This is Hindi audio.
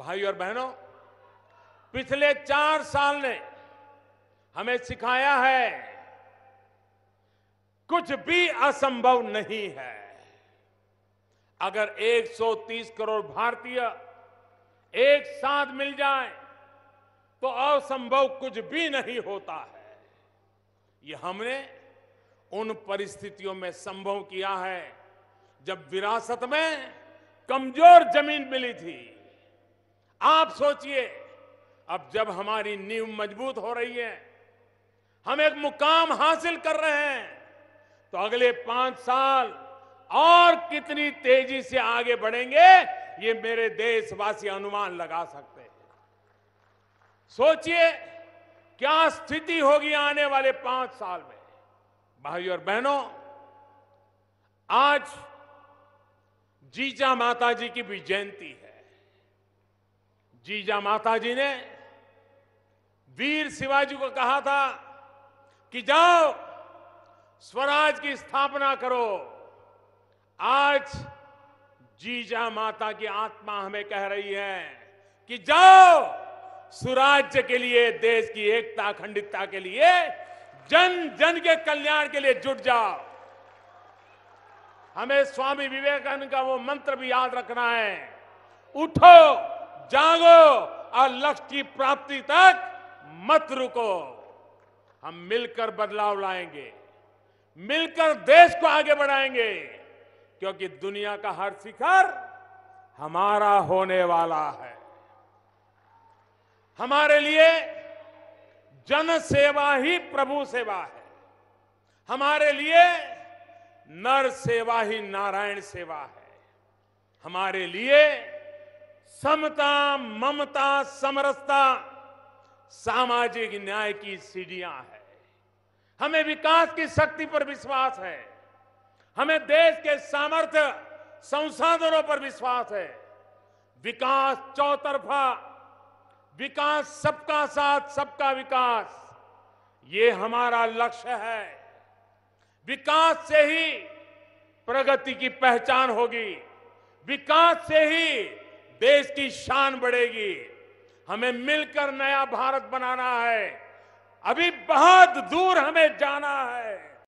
भाई और बहनों पिछले चार साल ने हमें सिखाया है कुछ भी असंभव नहीं है अगर 130 करोड़ भारतीय एक साथ मिल जाए तो असंभव कुछ भी नहीं होता है ये हमने उन परिस्थितियों में संभव किया है जब विरासत में कमजोर जमीन मिली थी आप सोचिए अब जब हमारी नींव मजबूत हो रही है हम एक मुकाम हासिल कर रहे हैं तो अगले पांच साल और कितनी तेजी से आगे बढ़ेंगे ये मेरे देशवासी अनुमान लगा सकते हैं सोचिए क्या स्थिति होगी आने वाले पांच साल में भाई और बहनों आज जीजा माता जी की भी जयंती है जीजा माता जी ने वीर शिवाजी को कहा था कि जाओ स्वराज की स्थापना करो आज जीजा माता की आत्मा हमें कह रही है कि जाओ स्वराज्य के लिए देश की एकता अखंडितता के लिए जन जन के कल्याण के लिए जुट जाओ हमें स्वामी विवेकानंद का वो मंत्र भी याद रखना है उठो जागो और लक्ष्य की प्राप्ति तक मत रुको हम मिलकर बदलाव लाएंगे मिलकर देश को आगे बढ़ाएंगे क्योंकि दुनिया का हर शिखर हमारा होने वाला है हमारे लिए जन सेवा ही प्रभु सेवा है हमारे लिए नर सेवा ही नारायण सेवा है हमारे लिए समता ममता समरसता सामाजिक न्याय की सीढ़ियां है हमें विकास की शक्ति पर विश्वास है हमें देश के सामर्थ्य संसाधनों पर विश्वास है विकास चौतरफा विकास सबका साथ सबका विकास ये हमारा लक्ष्य है विकास से ही प्रगति की पहचान होगी विकास से ही देश की शान बढ़ेगी हमें मिलकर नया भारत बनाना है अभी बहुत दूर हमें जाना है